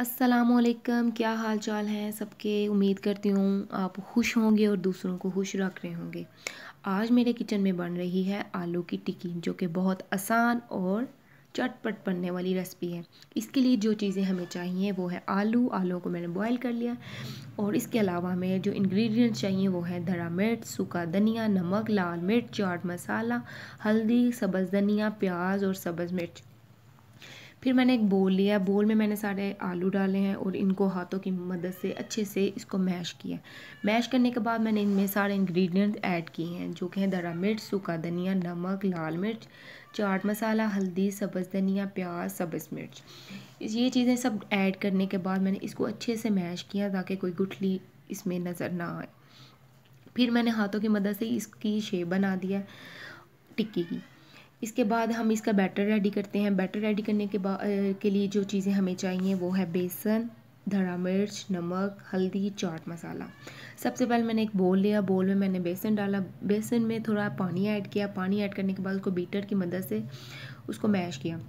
असलकम क्या हाल चाल हैं सबके उम्मीद करती हूँ आप खुश होंगे और दूसरों को खुश रख रहे होंगे आज मेरे किचन में बन रही है आलू की टिक्की जो कि बहुत आसान और चटपट बनने वाली रेसिपी है इसके लिए जो चीज़ें हमें चाहिए वो है आलू आलू को मैंने बॉईल कर लिया और इसके अलावा हमें जो इंग्रेडिएंट्स चाहिए वो है धरा मिर्च सूखा धनिया नमक लाल मिर्च चाट मसाला हल्दी सब्ज़ धनिया प्याज और सब्ज़ मिर्च फिर मैंने एक बोल लिया बोल में मैंने सारे आलू डाले हैं और इनको हाथों की मदद से अच्छे से इसको मैश किया मैश करने के बाद मैंने इनमें सारे इंग्रेडिएंट्स ऐड किए हैं जो कि हैं दरा मिर्च सूखा धनिया नमक लाल मिर्च चाट मसाला हल्दी सब्ज़ धनिया प्याज सब्ज़ मिर्च ये चीज़ें सब ऐड करने के बाद मैंने इसको अच्छे से मैश किया ताकि कोई गुठली इसमें नज़र ना आए फिर मैंने हाथों की मदद से इसकी शेप बना दिया टिक्की की इसके बाद हम इसका बैटर रेडी करते हैं बैटर रेडी करने के बाद के लिए जो चीज़ें हमें चाहिए वो है बेसन धड़ा मिर्च नमक हल्दी चाट मसाला सबसे पहले मैंने एक बोल लिया बोल में मैंने बेसन डाला बेसन में थोड़ा पानी ऐड किया पानी ऐड करने के बाद उसको बीटर की मदद से उसको मैश किया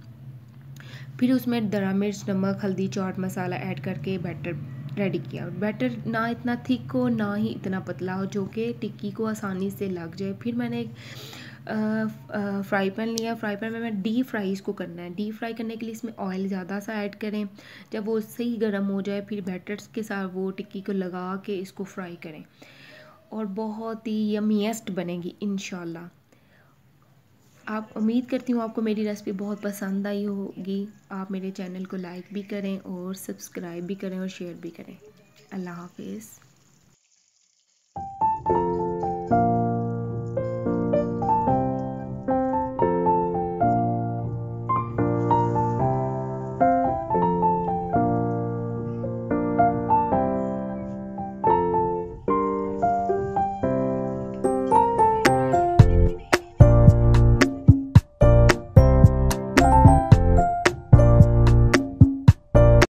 फिर उसमें धड़ा मिर्च नमक हल्दी चाट मसाला ऐड करके बैटर रेडी किया बैटर ना इतना थिक हो ना ही इतना पतला हो जो कि टिक्की को आसानी से लग जाए फिर मैंने एक फ्राई पैन लिया फ्राई पैन में मैं डी फ्राई इसको करना है डी फ्राई करने के लिए इसमें ऑयल ज़्यादा सा ऐड करें जब वो सही गर्म हो जाए फिर बैटर्स के साथ वो टिक्की को लगा के इसको फ्राई करें और बहुत ही यमीस्ट बनेगी इन आप उम्मीद करती हूँ आपको मेरी रेसिपी बहुत पसंद आई होगी आप मेरे चैनल को लाइक भी करें और सब्सक्राइब भी करें और शेयर भी करें अल्लाह हाफिज़